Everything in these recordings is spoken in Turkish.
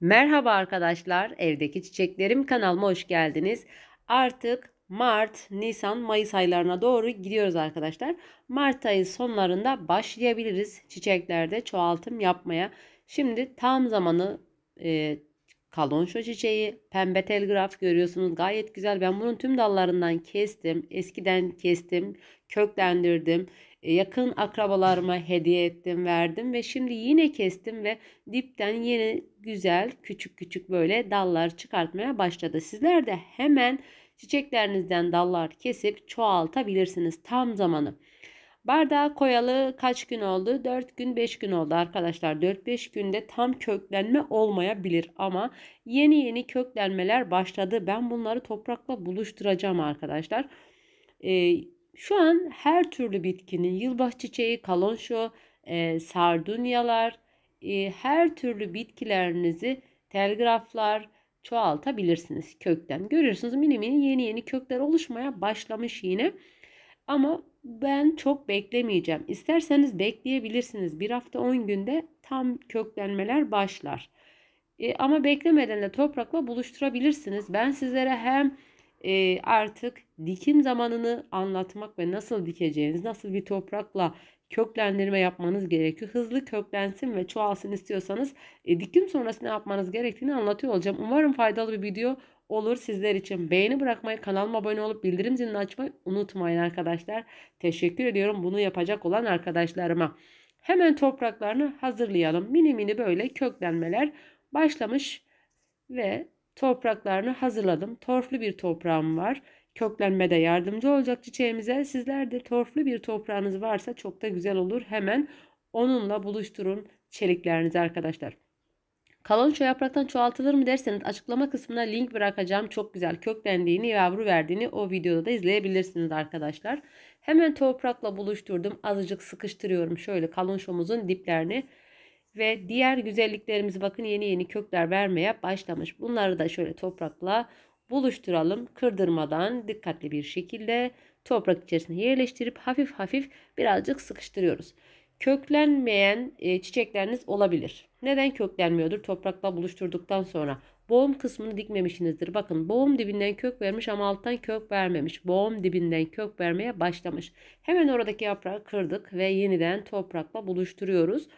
Merhaba arkadaşlar, evdeki çiçeklerim kanalıma hoş geldiniz. Artık Mart, Nisan, Mayıs aylarına doğru gidiyoruz arkadaşlar. Mart ayı sonlarında başlayabiliriz çiçeklerde çoğaltım yapmaya. Şimdi tam zamanı e, kalonşo çiçeği, pembe telgraf görüyorsunuz gayet güzel. Ben bunun tüm dallarından kestim, eskiden kestim, köklendirdim yakın akrabalarıma hediye ettim verdim ve şimdi yine kestim ve dipten yeni güzel küçük küçük böyle dallar çıkartmaya başladı. Sizler de hemen çiçeklerinizden dallar kesip çoğaltabilirsiniz tam zamanı. Bardağa koyalı kaç gün oldu? 4 gün 5 gün oldu arkadaşlar. 4-5 günde tam köklenme olmayabilir ama yeni yeni köklenmeler başladı. Ben bunları toprakla buluşturacağım arkadaşlar. Ee, şu an her türlü bitkinin yılbaş çiçeği, kalonşo, e, sardunyalar, e, her türlü bitkilerinizi telgraflar çoğaltabilirsiniz kökten. Görüyorsunuz mini mini yeni yeni kökler oluşmaya başlamış yine. Ama ben çok beklemeyeceğim. İsterseniz bekleyebilirsiniz. Bir hafta 10 günde tam köklenmeler başlar. E, ama beklemeden de toprakla buluşturabilirsiniz. Ben sizlere hem e, artık dikim zamanını anlatmak ve nasıl dikeceğiniz, nasıl bir toprakla köklendirme yapmanız gerekiyor. Hızlı köklensin ve çoğalsın istiyorsanız e, dikim sonrası ne yapmanız gerektiğini anlatıyor olacağım. Umarım faydalı bir video olur sizler için. Beğeni bırakmayı, kanalıma abone olup bildirim zilini açmayı unutmayın arkadaşlar. Teşekkür ediyorum bunu yapacak olan arkadaşlarıma. Hemen topraklarını hazırlayalım. Mini mini böyle köklenmeler başlamış ve topraklarını hazırladım. Torflu bir toprağım var. Köklenmede yardımcı olacak çiçeğimize. Sizler de torflu bir toprağınız varsa çok da güzel olur. Hemen onunla buluşturun çeliklerinizi arkadaşlar. Kalonço yapraktan çoğaltılır mı derseniz açıklama kısmına link bırakacağım. Çok güzel köklendiğini, yavru verdiğini o videoda da izleyebilirsiniz arkadaşlar. Hemen toprakla buluşturdum. Azıcık sıkıştırıyorum şöyle kalonçomuzun diplerini ve diğer güzelliklerimiz bakın yeni yeni kökler vermeye başlamış. Bunları da şöyle toprakla buluşturalım. Kırdırmadan dikkatli bir şekilde toprak içerisine yerleştirip hafif hafif birazcık sıkıştırıyoruz. Köklenmeyen e, çiçekleriniz olabilir. Neden köklenmiyordur? Toprakla buluşturduktan sonra boğum kısmını dikmemişsinizdir. Bakın boğum dibinden kök vermiş ama alttan kök vermemiş. Boğum dibinden kök vermeye başlamış. Hemen oradaki yaprağı kırdık ve yeniden toprakla buluşturuyoruz.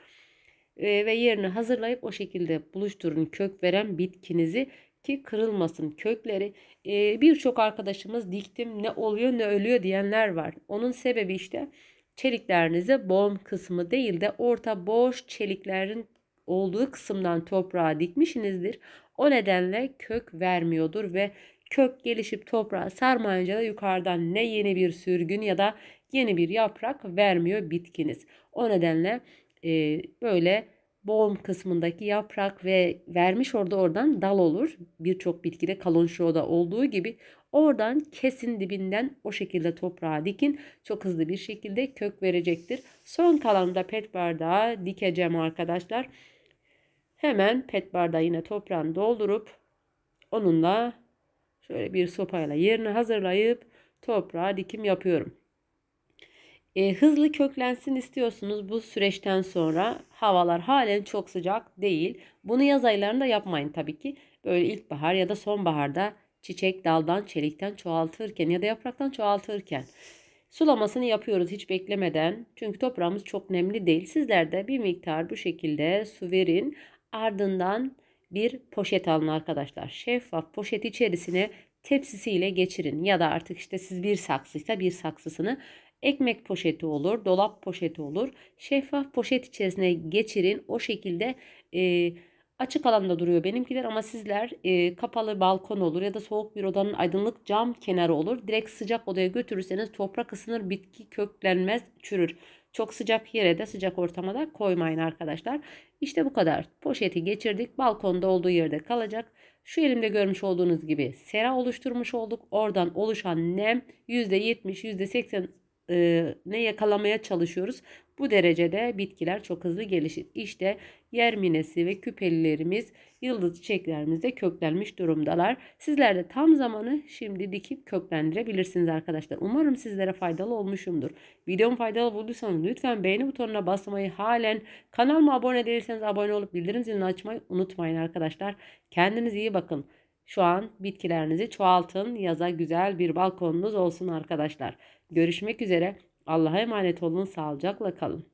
Ee, ve yerini hazırlayıp o şekilde buluşturun kök veren bitkinizi ki kırılmasın kökleri. E, Birçok arkadaşımız diktim ne oluyor ne ölüyor diyenler var. Onun sebebi işte çeliklerinizi bon kısmı değil de orta boş çeliklerin olduğu kısımdan toprağa dikmişsinizdir. O nedenle kök vermiyordur ve kök gelişip toprağa sarmayınca da yukarıdan ne yeni bir sürgün ya da yeni bir yaprak vermiyor bitkiniz. O nedenle e, böyle boğum kısmındaki yaprak ve vermiş orada oradan dal olur. Birçok bitkide kalonşoda olduğu gibi oradan kesin dibinden o şekilde toprağa dikin. Çok hızlı bir şekilde kök verecektir. Son kalanı da pet bardağa dikeceğim arkadaşlar. Hemen pet bardağı yine toprağını doldurup onunla şöyle bir sopayla yerini hazırlayıp toprağa dikim yapıyorum. E, hızlı köklensin istiyorsunuz bu süreçten sonra. Havalar halen çok sıcak değil. Bunu yaz aylarında yapmayın tabii ki. Böyle ilkbahar ya da sonbaharda çiçek daldan, çelikten çoğaltırken ya da yapraktan çoğaltırken sulamasını yapıyoruz hiç beklemeden. Çünkü toprağımız çok nemli değil. Sizler de bir miktar bu şekilde su verin. Ardından bir poşet alın arkadaşlar. Şeffaf poşet içerisine tepsisiyle geçirin ya da artık işte siz bir saksıysa bir saksısını Ekmek poşeti olur, dolap poşeti olur. Şeffaf poşet içerisine geçirin. O şekilde e, açık alanda duruyor benimkiler ama sizler e, kapalı balkon olur ya da soğuk bir odanın aydınlık cam kenarı olur. Direkt sıcak odaya götürürseniz toprak ısınır, bitki köklenmez, çürür. Çok sıcak yere de sıcak ortama da koymayın arkadaşlar. İşte bu kadar. Poşeti geçirdik. Balkonda olduğu yerde kalacak. Şu elimde görmüş olduğunuz gibi sera oluşturmuş olduk. Oradan oluşan nem %70, %80 ne yakalamaya çalışıyoruz. Bu derecede bitkiler çok hızlı gelişir. İşte yerminesi ve küpelilerimiz yıldız çiçeklerimizde köklenmiş durumdalar. Sizler de tam zamanı şimdi dikip köklendirebilirsiniz arkadaşlar. Umarım sizlere faydalı olmuşumdur. Videomu faydalı bulduysanız lütfen beğeni butonuna basmayı halen kanalıma abone değilseniz abone olup bildirim zilini açmayı unutmayın arkadaşlar. Kendinize iyi bakın. Şu an bitkilerinizi çoğaltın. Yaza güzel bir balkonunuz olsun arkadaşlar. Görüşmek üzere. Allah'a emanet olun. Sağlıcakla kalın.